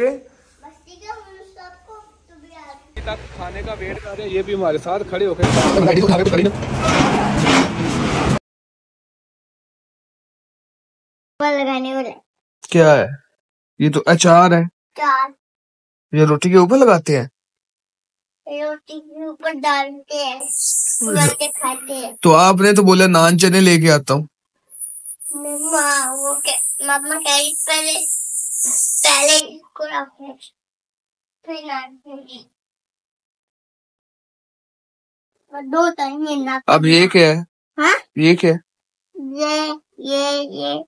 Okay तक तो खाने का वेट कर रहे हैं ये भी हमारे साथ खड़े होकर क्या है ये तो अचार है ये रोटी के ऊपर लगाते हैं रोटी के ऊपर डालते हैं खाते हैं तो आपने तो बोला नान चने लेके आता हूँ मम्मा वो मम्मा कह पहले पहले corazones दो टाइम अब ये क्या है हाँ? ये क्या ये ये ये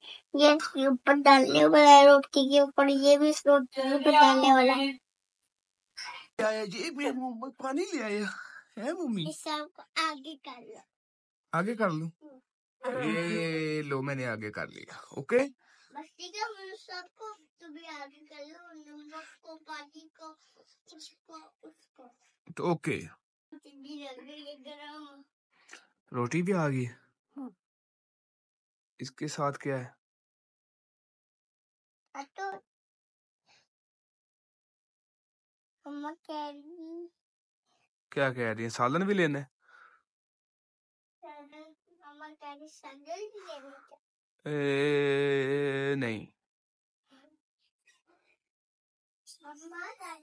ये ऊपर डालने वाला है रोटी के ऊपर ये भी रोटी ऊपर डालने वाला है जी पानी ले आया है मम्मी आगे कर लो आगे कर लो हाँ। ये लो मैंने आगे कर लिया ओके बस ठीक है सबको कर लो नमक को पानी को उसको उसको तो ओके रोटी भी आ गई हाँ। इसके साथ क्या है हाँ तो कह रही क्या कह रही है सालन भी लेने कह रही सालन भी लेने ए, नहीं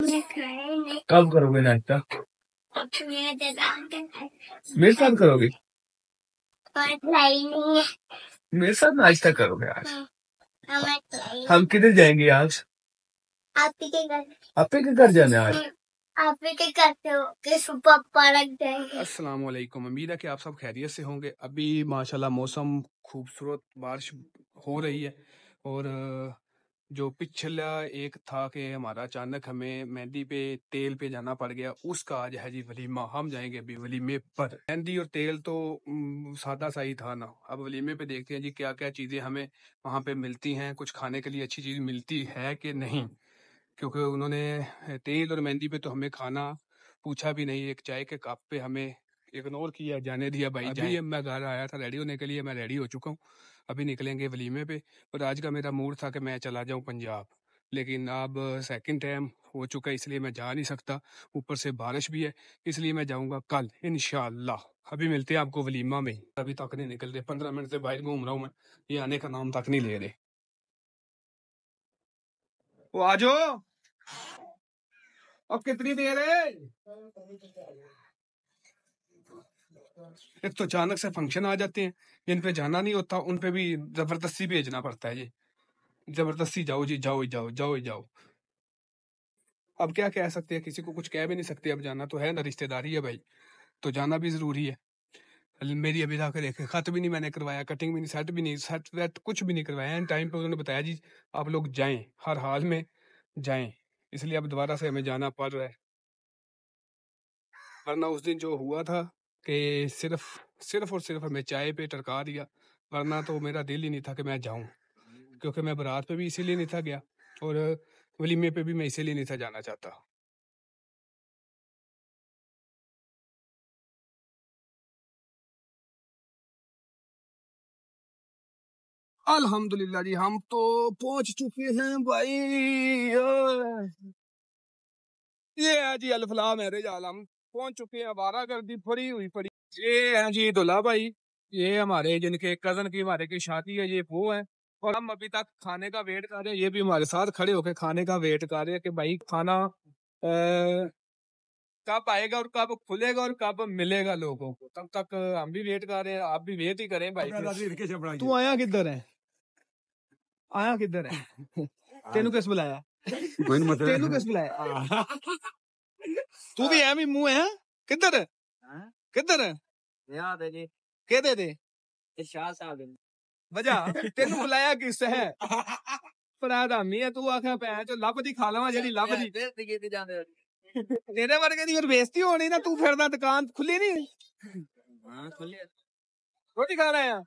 कब करोगे नाश्ता मेरे साथ करोगे मेरे साथ नाश्ता करोगे आज हम किधर जाएंगे आज आपके घर के घर जाने आज अस्सलाम वालेकुम उम्मीद है कि आप सब खैरियत से होंगे अभी माशाल्लाह मौसम खूबसूरत बारिश हो रही है और जो पिछला एक था कि हमारा अचानक हमें मेहंदी पे तेल पे जाना पड़ गया उसका आज है जी वलीमा हम जाएंगे अभी वलीमे पर मेहंदी और तेल तो सादा सा ही था ना अब वलीमे पे देखते हैं जी क्या क्या चीज़ें हमें वहाँ पे मिलती हैं कुछ खाने के लिए अच्छी चीज़ मिलती है कि नहीं क्योंकि उन्होंने तेल और मेहंदी पे तो हमें खाना पूछा भी नहीं एक चाय के कप पे हमें इग्नोर किया जाने दिया भाई अभी मैं घर आया था रेडी होने के लिए मैं रेडी हो चुका हूँ अभी निकलेंगे वलीमे पे और आज का मेरा मूड था कि मैं चला जाऊँ पंजाब लेकिन अब सेकंड टाइम हो चुका है इसलिए मैं जा नहीं सकता ऊपर से बारिश भी है इसलिए मैं जाऊंगा कल इन अभी मिलते हैं आपको वलीमा में अभी तक नहीं निकल रहे पंद्रह मिनट से बाहर घूम रहा हूँ मैं ये आने का नाम तक नहीं ले रहे वो आ कितनी देर है एक तो अचानक से फंक्शन आ जाते हैं जिन पे जाना नहीं होता उन पे भी जबरदस्ती भेजना पड़ता है जी जबरदस्ती जाओ जी जाओ जाओ जाओ जाओ अब क्या कह सकते हैं किसी को कुछ कह भी नहीं सकते अब जाना तो है ना रिश्तेदारी है भाई तो जाना भी जरूरी है मेरी अभी जाकर एक खत भी नहीं मैंने करवाया कटिंग भी नहीं सेट भी नहीं सेट वेट कुछ भी नहीं करवाया एंड टाइम पे उन्होंने बताया जी आप लोग जाएं हर हाल में जाएं इसलिए अब दोबारा से हमें जाना पड़ रहा है वरना उस दिन जो हुआ था कि सिर्फ सिर्फ और सिर्फ हमें चाय पे टरका दिया वरना तो मेरा दिल ही नहीं था कि मैं जाऊँ क्योंकि मैं बारात पे भी इसीलिए नहीं था गया और वलीमे पे भी मैं इसीलिए नहीं था जाना चाहता अल्हम्दुलिल्लाह जी हम तो पहुंच चुके हैं भाई ये है जी अलफला मैरिज आलम पहुंच चुके हैं आवारागर्दी फरी हुई पड़ी ये है जी दुल्हा भाई ये हमारे जिनके कजन की हमारे की शादी है ये वो है और हम अभी तक खाने का वेट कर रहे हैं ये भी हमारे साथ खड़े होके खाने का वेट कर रहे हैं कि भाई खाना आ, कब आएगा और कब खुलेगा और कब मिलेगा लोगों को तब तक हम भी वेट कर रहे हैं आप भी वेट ही करें भाई तू आया किधर है आया किधर है तेन किस बुलाया तेन किस बुलाया ਤੂੰ ਵੀ ਐਵੇਂ ਮੂੰਹ ਹੈ ਕਿੱਧਰ ਹਾਂ ਕਿੱਧਰ ਯਾਦ ਹੈ ਜੀ ਕਿਹਦੇ ਦੇ ਇਰਸ਼ਾਦ ਸਾਹਿਬ ਦੇ ਵਜਾ ਤੈਨੂੰ ਬੁਲਾਇਆ ਕਿਸ ਹੈ ਪਰਾਦਾਮੀ ਹੈ ਤੂੰ ਆਖਿਆ ਪੈ ਚੋ ਲੱਭ ਦੀ ਖਾ ਲਵਾਂ ਜਿਹੜੀ ਲੱਭ ਦੀ ਜ਼ਿੰਦਗੀ ਤੇ ਜਾਂਦੇ ਤੇਰੇ ਵਰਗੇ ਦੀ ਹੋਰ ਬੇਇੱਜ਼ਤੀ ਹੋਣੀ ਨਾ ਤੂੰ ਫਿਰਦਾ ਦੁਕਾਨ ਖੁੱਲੀ ਨਹੀਂ ਹਾਂ ਖੁੱਲੀ ਰੋਟੀ ਖਾ ਰਹੇ ਆ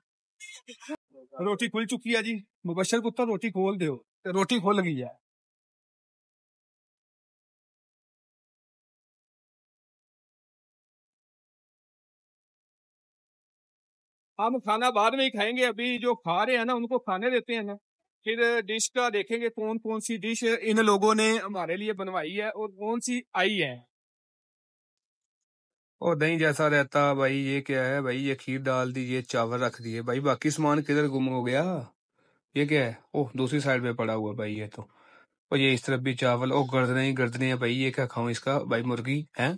ਰੋਟੀ ਖੁੱਲ ਚੁੱਕੀ ਆ ਜੀ ਮੁਬਸ਼ਰ ਪੁੱਤਰ ਰੋਟੀ ਖੋਲ ਦਿਓ ਤੇ ਰੋਟੀ ਖੁੱਲ ਗਈ ਆ हम खाना बाद में ही खाएंगे अभी जो खा रहे हैं ना उनको खाने देते हैं ना फिर डिश का देखेंगे कौन कौन सी डिश इन लोगों ने हमारे लिए बनवाई है और कौन सी आई है और दही जैसा रहता भाई ये क्या है भाई ये खीर डाल दी ये चावल रख दिए भाई बाकी सामान किधर गुम हो गया ये क्या है ओह दूसरी साइड पे पड़ा हुआ भाई ये तो और ये इस तरफ भी चावल ओ गर्दने ही गर्दने है भाई ये क्या खाऊं इसका भाई मुर्गी है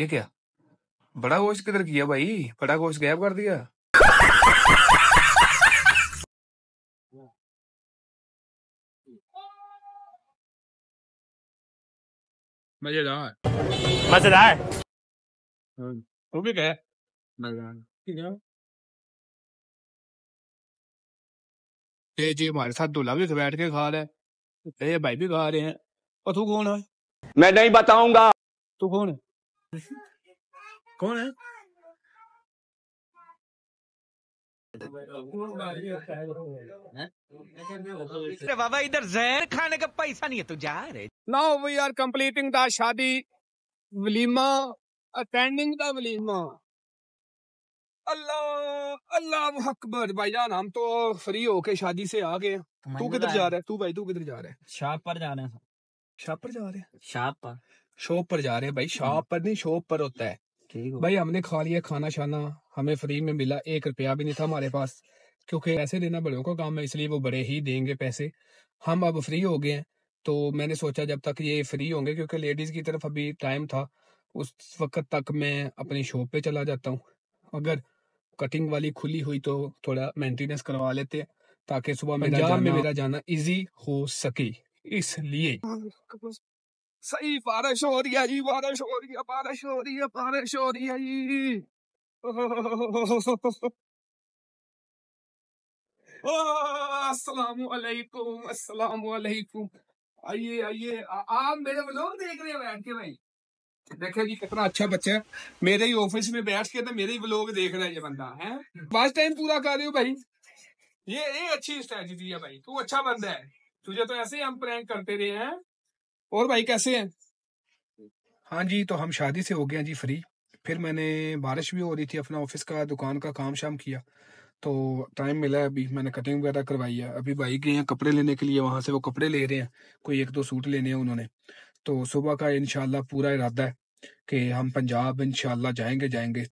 ये क्या बड़ा गोश्त किधर किया भाई बड़ा गोश्त गैप कर दिया मजेदार मजेदार हाँ, वो भी कहे मजेदार ये जी हमारे साथ दूल्हा भी बैठ के खा रहे ये भाई भी खा रहे हैं और तू कौन है मैं नहीं बताऊंगा तू कौन है कौन है अरे बाबा इधर जहर खाने का पैसा नहीं है तू जा रहे now we are completing the शादी वलीमा अटेंडिंग द वलीमा अल्लाह अल्लाह अकबर भाईजान हम तो फ्री होके शादी से आ गए तू किधर जा रहा है तू भाई तू किधर जा रहा है शॉप पर जा रहे हैं शॉप पर जा रहे हैं शॉप पर शॉप पर जा रहे हैं भाई हम्म। शॉप पर नहीं शॉप पर होता है भाई हमने खा लिया खाना शाना हमें फ्री में मिला एक रुपया भी नहीं था हमारे पास क्योंकि पैसे देना बड़ों का काम है इसलिए वो बड़े ही देंगे पैसे हम अब फ्री हो गए हैं तो मैंने सोचा जब तक ये फ्री होंगे क्योंकि लेडीज की तरफ अभी टाइम था उस वक्त तक मैं अपनी शॉप पे चला जाता हूँ अगर कटिंग वाली खुली हुई तो थोड़ा मेंटेनेंस करवा लेते ताकि सुबह में मेरा जाना इजी हो सके इसलिए हाँ, सही बारिश हो रही है जी बारिश हो रही है बारिश हो रही है बारिश हो रही है जी आइए आइए आप मेरे देख रहे बैठ के भाई जी कितना अच्छा बच्चा है मेरे ही ऑफिस में बैठ के तो मेरे ही व्लॉग देख रहा है ये बंदा है टाइम पूरा कर रहे हो भाई ये ये अच्छी स्ट्रेटजी है भाई तू अच्छा बंदा है तुझे तो ऐसे ही हम प्रैंक करते रहे हैं और भाई कैसे हैं हाँ जी तो हम शादी से हो गए जी फ्री फिर मैंने बारिश भी हो रही थी अपना ऑफिस का दुकान का काम शाम किया तो टाइम मिला है अभी मैंने कटिंग वगैरह करवाई है अभी भाई गए हैं कपड़े लेने के लिए वहाँ से वो कपड़े ले रहे हैं कोई एक दो सूट लेने हैं उन्होंने तो सुबह का इनशाला पूरा इरादा है कि हम पंजाब इनशाला जाएंगे जाएंगे